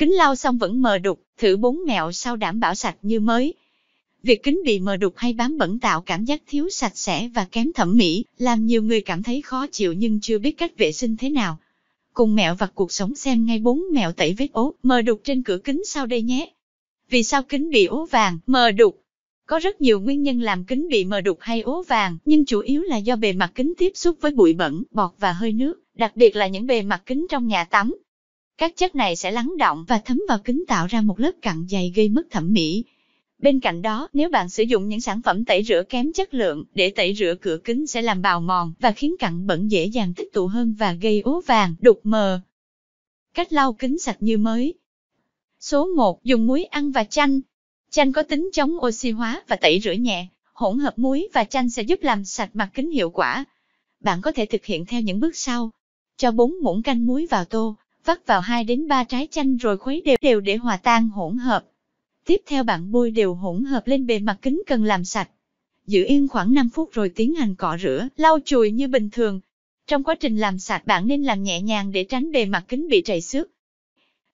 kính lau xong vẫn mờ đục, thử bốn mẹo sau đảm bảo sạch như mới. Việc kính bị mờ đục hay bám bẩn tạo cảm giác thiếu sạch sẽ và kém thẩm mỹ, làm nhiều người cảm thấy khó chịu nhưng chưa biết cách vệ sinh thế nào. Cùng mẹo vặt cuộc sống xem ngay bốn mẹo tẩy vết ố, mờ đục trên cửa kính sau đây nhé. Vì sao kính bị ố vàng, mờ đục? Có rất nhiều nguyên nhân làm kính bị mờ đục hay ố vàng, nhưng chủ yếu là do bề mặt kính tiếp xúc với bụi bẩn, bọt và hơi nước, đặc biệt là những bề mặt kính trong nhà tắm, các chất này sẽ lắng động và thấm vào kính tạo ra một lớp cặn dày gây mất thẩm mỹ. Bên cạnh đó, nếu bạn sử dụng những sản phẩm tẩy rửa kém chất lượng để tẩy rửa cửa kính sẽ làm bào mòn và khiến cặn bẩn dễ dàng tích tụ hơn và gây ố vàng, đục mờ. Cách lau kính sạch như mới. Số 1. Dùng muối ăn và chanh. Chanh có tính chống oxy hóa và tẩy rửa nhẹ, hỗn hợp muối và chanh sẽ giúp làm sạch mặt kính hiệu quả. Bạn có thể thực hiện theo những bước sau. Cho 4 muỗng canh muối vào tô, vắt vào 2 đến 3 trái chanh rồi khuấy đều đều để hòa tan hỗn hợp. Tiếp theo bạn bôi đều hỗn hợp lên bề mặt kính cần làm sạch. Giữ yên khoảng 5 phút rồi tiến hành cọ rửa, lau chùi như bình thường. Trong quá trình làm sạch bạn nên làm nhẹ nhàng để tránh bề mặt kính bị trầy xước.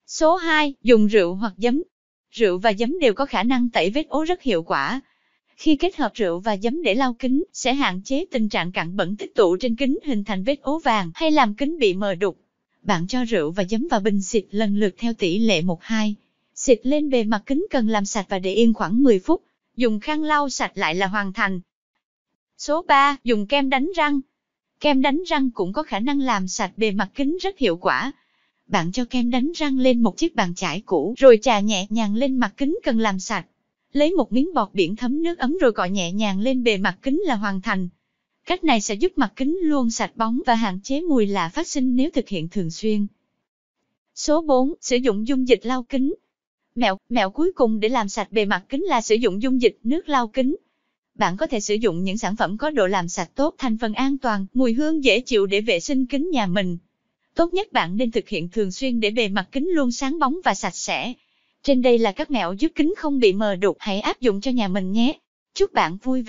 Số 2. Dùng rượu hoặc giấm. Rượu và giấm đều có khả năng tẩy vết ố rất hiệu quả. Khi kết hợp rượu và giấm để lau kính, sẽ hạn chế tình trạng cặn bẩn tích tụ trên kính hình thành vết ố vàng hay làm kính bị mờ đục bạn cho rượu và giấm vào bình xịt lần lượt theo tỷ lệ 1-2. Xịt lên bề mặt kính cần làm sạch và để yên khoảng 10 phút, dùng khăn lau sạch lại là hoàn thành. Số 3. Dùng kem đánh răng. Kem đánh răng cũng có khả năng làm sạch bề mặt kính rất hiệu quả. Bạn cho kem đánh răng lên một chiếc bàn chải cũ rồi chà nhẹ nhàng lên mặt kính cần làm sạch. Lấy một miếng bọt biển thấm nước ấm rồi cọ nhẹ nhàng lên bề mặt kính là hoàn thành. Cách này sẽ giúp mặt kính luôn sạch bóng và hạn chế mùi lạ phát sinh nếu thực hiện thường xuyên. Số 4. Sử dụng dung dịch lau kính. Mẹo, mẹo cuối cùng để làm sạch bề mặt kính là sử dụng dung dịch nước lau kính. Bạn có thể sử dụng những sản phẩm có độ làm sạch tốt, thành phần an toàn, mùi hương dễ chịu để vệ sinh kính nhà mình. Tốt nhất bạn nên thực hiện thường xuyên để bề mặt kính luôn sáng bóng và sạch sẽ. Trên đây là các mẹo giúp kính không bị mờ đục, hãy áp dụng cho nhà mình nhé. Chúc bạn vui vẻ.